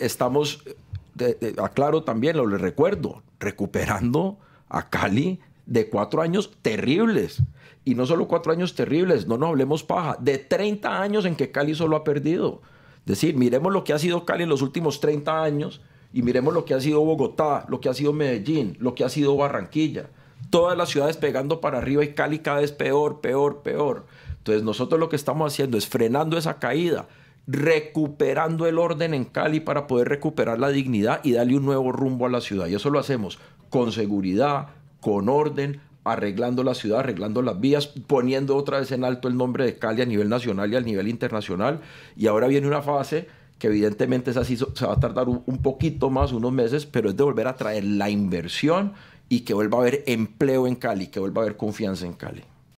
estamos, aclaro también, lo le recuerdo, recuperando a Cali de cuatro años terribles. Y no solo cuatro años terribles, no nos hablemos paja, de 30 años en que Cali solo ha perdido. Es decir, miremos lo que ha sido Cali en los últimos 30 años y miremos lo que ha sido Bogotá, lo que ha sido Medellín, lo que ha sido Barranquilla. Todas las ciudades pegando para arriba y Cali cada vez peor, peor, peor. Entonces nosotros lo que estamos haciendo es frenando esa caída, recuperando el orden en Cali para poder recuperar la dignidad y darle un nuevo rumbo a la ciudad. Y eso lo hacemos con seguridad, con orden, arreglando la ciudad, arreglando las vías, poniendo otra vez en alto el nombre de Cali a nivel nacional y a nivel internacional. Y ahora viene una fase que evidentemente se va a tardar un poquito más, unos meses, pero es de volver a traer la inversión y que vuelva a haber empleo en Cali, que vuelva a haber confianza en Cali.